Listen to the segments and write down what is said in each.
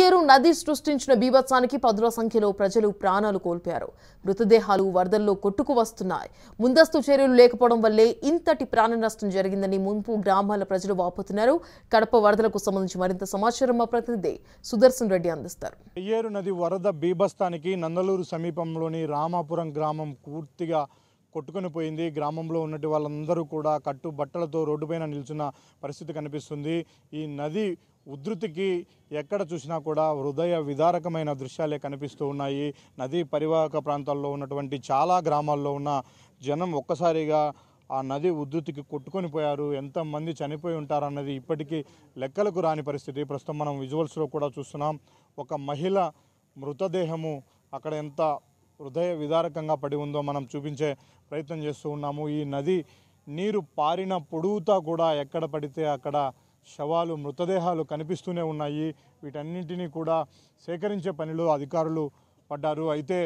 కొయ్యేరు నది సృష్టించిన బీభత్సానికి పదుల సంఖ్యలో ప్రజలు ప్రాణాలు కోల్పోయారు మృతదేహాలు వరదల్లో కొట్టుకు వస్తున్నాయి ముందస్తు చర్యలు లేకపోవడం వల్లే ఇంతటి ప్రాణ నష్టం జరిగిందని ముంపు గ్రామాల ప్రజలు వాపోతున్నారు కడప వరదలకు సంబంధించి మరింత సమాచారం మా ప్రతినిధి సుదర్శన్ రెడ్డి అందిస్తారు కొయ్యేరు నది వరద బీభత్సానికి నందలూరు సమీపంలోని రామాపురం గ్రామం పూర్తిగా కొట్టుకొని పోయింది గ్రామంలో ఉన్నటి వాళ్ళందరూ కూడా కట్టు బట్టలతో రోడ్డుపైన నిల్చున్న పరిస్థితి కనిపిస్తుంది ఈ నది ఉధృతికి ఎక్కడ చూసినా కూడా హృదయ విదారకమైన దృశ్యాలే కనిపిస్తూ ఉన్నాయి నదీ పరివాహక ప్రాంతాల్లో ఉన్నటువంటి చాలా గ్రామాల్లో ఉన్న జనం ఒక్కసారిగా ఆ నది ఉధృతికి కొట్టుకొని పోయారు ఎంతమంది చనిపోయి ఉంటారన్నది ఇప్పటికీ లెక్కలకు రాని పరిస్థితి ప్రస్తుతం మనం విజువల్స్లో కూడా చూస్తున్నాం ఒక మహిళ మృతదేహము అక్కడ ఎంత హృదయ విదారకంగా పడి ఉందో మనం చూపించే ప్రయత్నం చేస్తూ ఉన్నాము ఈ నది నీరు పారిన పొడుగుతా కూడా ఎక్కడ పడితే అక్కడ శవాలు మృతదేహాలు కనిపిస్తూనే ఉన్నాయి వీటన్నింటినీ కూడా సేకరించే పనిలో అధికారులు పడ్డారు అయితే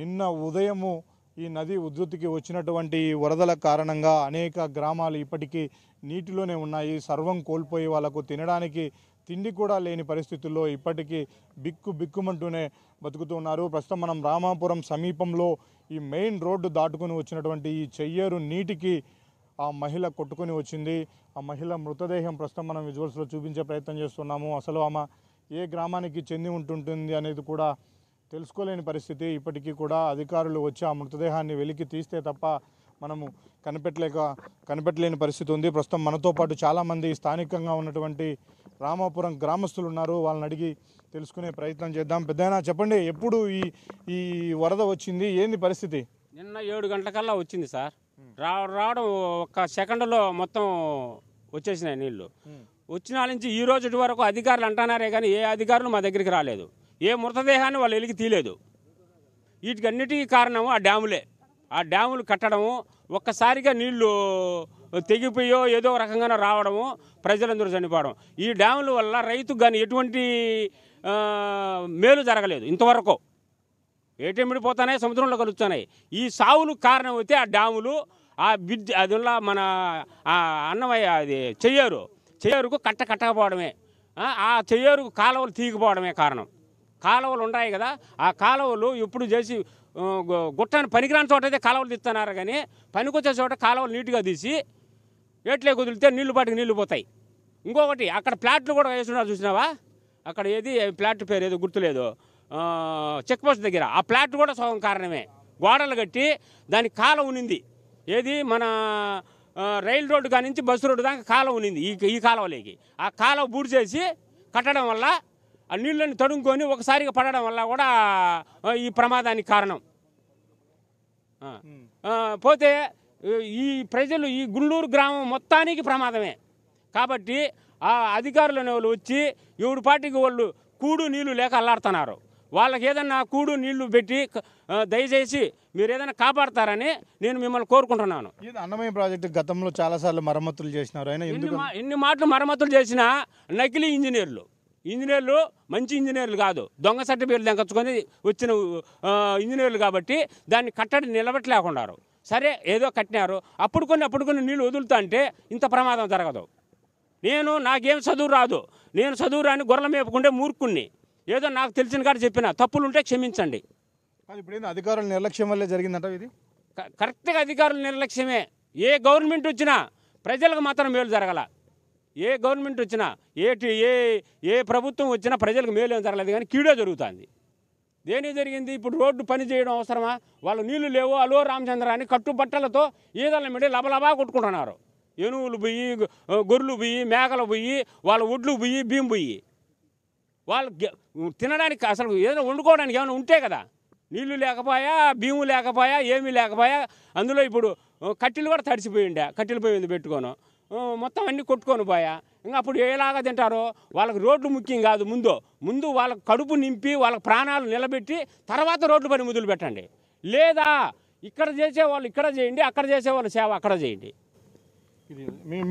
నిన్న ఉదయము ఈ నది ఉధృతికి వచ్చినటువంటి వరదల కారణంగా అనేక గ్రామాలు ఇప్పటికీ నీటిలోనే ఉన్నాయి సర్వం కోల్పోయి వాళ్ళకు తినడానికి తిండి కూడా లేని పరిస్థితుల్లో ఇప్పటికీ బిక్కు బిక్కుమంటూనే బతుకుతూ ఉన్నారు ప్రస్తుతం మనం రామాపురం సమీపంలో ఈ మెయిన్ రోడ్డు దాటుకుని వచ్చినటువంటి ఈ చెయ్యేరు నీటికి ఆ మహిళ కొట్టుకుని వచ్చింది ఆ మహిళ మృతదేహం ప్రస్తుతం మనం విజువల్స్లో చూపించే ప్రయత్నం చేస్తున్నాము అసలు ఆమె ఏ గ్రామానికి చెంది ఉంటుంటుంది అనేది కూడా తెలుసుకోలేని పరిస్థితి ఇప్పటికీ కూడా అధికారులు వచ్చి ఆ మృతదేహాన్ని వెలికి తీస్తే తప్ప మనము కనిపెట్టలేక కనిపెట్టలేని పరిస్థితి ఉంది ప్రస్తుతం మనతో పాటు చాలామంది స్థానికంగా ఉన్నటువంటి రామాపురం గ్రామస్తులు ఉన్నారు వాళ్ళని అడిగి తెలుసుకునే ప్రయత్నం చేద్దాం పెద్దయినా చెప్పండి ఎప్పుడు ఈ ఈ వరద వచ్చింది ఏంది పరిస్థితి నిన్న ఏడు గంటలకల్లా వచ్చింది సార్ రా రావడం ఒక సెకండ్లో మొత్తం వచ్చేసినాయి నీళ్ళు వచ్చిన నుంచి ఈ రోజు వరకు అధికారులు అంటున్నారే కానీ ఏ అధికారులు మా దగ్గరికి రాలేదు ఏ మృతదేహాన్ని వాళ్ళు వెలికి తీయలేదు అన్నిటికీ కారణము ఆ డ్యాములే ఆ డ్యాములు కట్టడము ఒక్కసారిగా నీళ్లు తెగిపోయో ఏదో రకంగా రావడము ప్రజలందరూ చనిపోవడం ఈ డ్యాముల వల్ల రైతు కానీ ఎటువంటి మేలు జరగలేదు ఇంతవరకు ఏటీఎం పోతున్నాయి సముద్రంలో కలుస్తున్నాయి ఈ సావులు కారణం అయితే ఆ డ్యాములు ఆ బిడ్ అదిలా మన అన్నమయ్య అది చెయ్యరు చెయ్యరుకు కట్ట కట్టకపోవడమే ఆ చెయ్యరుకు కాలువలు తీగిపోవడమే కారణం కాలువలు ఉన్నాయి కదా ఆ కాలువలు ఎప్పుడు చేసి గుట్టని పనికిరాని చోట అయితే కాలువలు తీస్తున్నారు కానీ పనికొచ్చే చోట కాలువలు నీట్గా తీసి ఏట్లే కుదిరితే నీళ్లు పాటికి నీళ్లు పోతాయి ఇంకొకటి అక్కడ ప్లాట్లు కూడా వేసుకున్నా చూసినావా అక్కడ ఏది ప్లాట్ పేరు ఏదో గుర్తులేదు చెక్ పోస్ట్ దగ్గర ఆ ప్లాట్ కూడా సగం కారణమే గోడలు కట్టి దానికి కాలం ఉనింది ఏది మన రైల్ రోడ్డు కాడి నుంచి బస్సు రోడ్డు దాకా కాలం ఉనింది ఈ ఈ కాలువలోకి ఆ కాలువ బూడి చేసి కట్టడం వల్ల ఆ నీళ్ళని తడుముకొని ఒకసారిగా పడడం వల్ల కూడా ఈ ప్రమాదానికి కారణం పోతే ఈ ప్రజలు ఈ గుండూరు గ్రామం మొత్తానికి ప్రమాదమే కాబట్టి ఆ అధికారులనే వాళ్ళు వచ్చి ఎవడు పార్టీకి వాళ్ళు కూడు నీళ్లు లేక అల్లాడుతున్నారు వాళ్ళకి ఏదన్నా కూడు నీళ్లు పెట్టి దయచేసి మీరు ఏదైనా కాపాడతారని నేను మిమ్మల్ని కోరుకుంటున్నాను అన్నమయ్య ప్రాజెక్టు గతంలో చాలాసార్లు మరమ్మతులు చేసినారు అయినా ఎన్ని మాటలు మరమ్మతులు చేసినా నకిలీ ఇంజనీర్లు ఇంజనీర్లు మంచి ఇంజనీర్లు కాదు దొంగ సర్టిఫికేట్లు దెంకొచ్చుకొని వచ్చిన ఇంజనీర్లు కాబట్టి దాన్ని కట్టడి నిలబట్టలేకున్నారు సరే ఏదో కట్టినారు అప్పుడు కొన్ని అప్పుడు కొన్ని నీళ్ళు వదులుతా అంటే ఇంత ప్రమాదం జరగదు నేను నాకేం చదువు రాదు నేను చదువు రాని గొర్రెల మేపుకుంటే మూర్ఖుణ్ణి ఏదో నాకు తెలిసిన కాడ చెప్పిన తప్పులు ఉంటే క్షమించండి ఇప్పుడు అధికారుల నిర్లక్ష్యం వల్లే జరిగిందంట ఇది కరెక్ట్గా అధికారుల నిర్లక్ష్యమే ఏ గవర్నమెంట్ వచ్చినా ప్రజలకు మాత్రం మేలు జరగల ఏ గవర్నమెంట్ వచ్చినా ఏ ఏ ఏ ప్రభుత్వం వచ్చినా ప్రజలకు మేలు ఏం జరగలేదు కానీ కీడే జరుగుతుంది దేని జరిగింది ఇప్పుడు రోడ్డు పని చేయడం అవసరమా వాళ్ళు నీళ్లు లేవు అలో రామచంద్ర అని కట్టుబట్టలతో ఈదల మీద లబలబా కొట్టుకుంటున్నారు ఎనువులు పొయ్యి గొర్రెలు పొయ్యి మేకలు పొయ్యి వాళ్ళ ఒడ్లు పొయ్యి బియ్యం పొయ్యి వాళ్ళు తినడానికి అసలు ఏదైనా వండుకోవడానికి ఏమైనా ఉంటే కదా నీళ్లు లేకపోయా బియ్యం లేకపోయా ఏమీ లేకపోయా అందులో ఇప్పుడు కట్టెలు కూడా తడిసిపోయిండే కట్టెలు పోయింది పెట్టుకోను మొత్తం అన్ని కొట్టుకొని పోయా ఇంకా అప్పుడు ఏలాగా తింటారో వాళ్ళకి రోడ్లు ముఖ్యం కాదు ముందు ముందు వాళ్ళ కడుపు నింపి వాళ్ళ ప్రాణాలు నిలబెట్టి తర్వాత రోడ్ల పని ముదులు పెట్టండి లేదా ఇక్కడ చేసే వాళ్ళు ఇక్కడ చేయండి అక్కడ చేసేవాళ్ళు సేవ అక్కడ చేయండి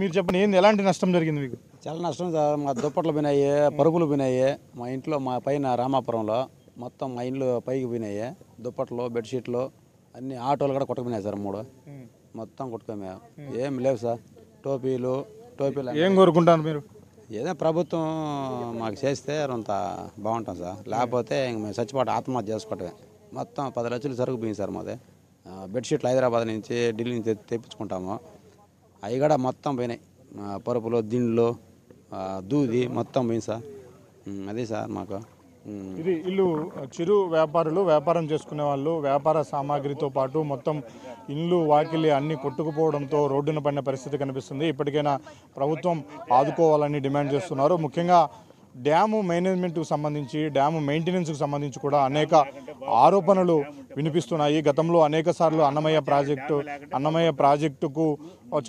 మీరు చెప్పండి ఏంది ఎలాంటి నష్టం జరిగింది మీకు చాలా నష్టం మా దుప్పట్లు పోయినాయి పరుగులు పోయినాయి మా ఇంట్లో మా పైన రామాపురంలో మొత్తం మా ఇంట్లో పైకి పోయినాయి దుప్పట్లు బెడ్షీట్లు అన్ని ఆటోలు కూడా కొట్టుకుపోయినాయి సార్ మూడు మొత్తం కొట్టుకోమే ఏం లేవు సార్ టోపీలు టోపీలు ఏం కోరుకుంటాను మీరు ఏదో ప్రభుత్వం మాకు చేస్తే అంత బాగుంటుంది సార్ లేకపోతే ఇంక మేము చచ్చిపోవటం ఆత్మహత్య చేసుకోవటమే మొత్తం పది లక్షలు సరుకు పోయింది సార్ మాది బెడ్షీట్లు హైదరాబాద్ నుంచి ఢిల్లీ నుంచి తెప్పించుకుంటాము అవి కూడా మొత్తం పోయినాయి పరుపులు దిండ్లు దూది మొత్తం పోయింది సార్ అదే సార్ మాకు ఇది ఇల్లు చిరు వ్యాపారులు వ్యాపారం చేసుకునే వాళ్ళు వ్యాపార సామాగ్రితో పాటు మొత్తం ఇండ్లు వాకిలి అన్ని కొట్టుకుపోవడంతో రోడ్డున పడిన పరిస్థితి కనిపిస్తుంది ఇప్పటికైనా ప్రభుత్వం ఆదుకోవాలని డిమాండ్ చేస్తున్నారు ముఖ్యంగా డ్యాము మేనేజ్మెంట్కు సంబంధించి డ్యాము మెయింటెనెన్స్కు సంబంధించి కూడా అనేక ఆరోపణలు వినిపిస్తున్నాయి గతంలో అనేక సార్లు అన్నమయ్య ప్రాజెక్టు అన్నమయ్య ప్రాజెక్టుకు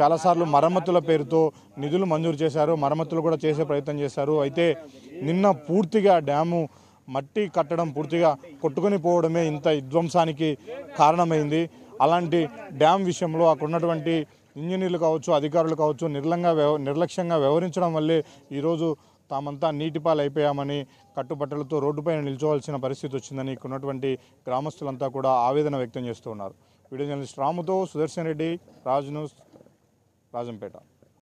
చాలాసార్లు మరమ్మతుల పేరుతో నిధులు మంజూరు చేశారు మరమ్మతులు కూడా చేసే ప్రయత్నం చేశారు అయితే నిన్న పూర్తిగా డ్యాము మట్టి కట్టడం పూర్తిగా కొట్టుకుని పోవడమే ఇంత విధ్వంసానికి కారణమైంది అలాంటి డ్యామ్ విషయంలో అక్కడ ఉన్నటువంటి ఇంజనీర్లు కావచ్చు అధికారులు కావచ్చు నిర్లంగా నిర్లక్ష్యంగా వ్యవహరించడం వల్లే ఈరోజు తామంతా అయిపోయామని కట్టుబట్టలతో రోడ్డుపైన నిల్చోవాల్సిన పరిస్థితి వచ్చిందని ఇక్కడ ఉన్నటువంటి గ్రామస్తులంతా కూడా ఆవేదన వ్యక్తం చేస్తున్నారు వీడియో జర్నలిస్ట్ రాముతో సుదర్శన్ రెడ్డి రాజ్ న్యూస్ రాజంపేట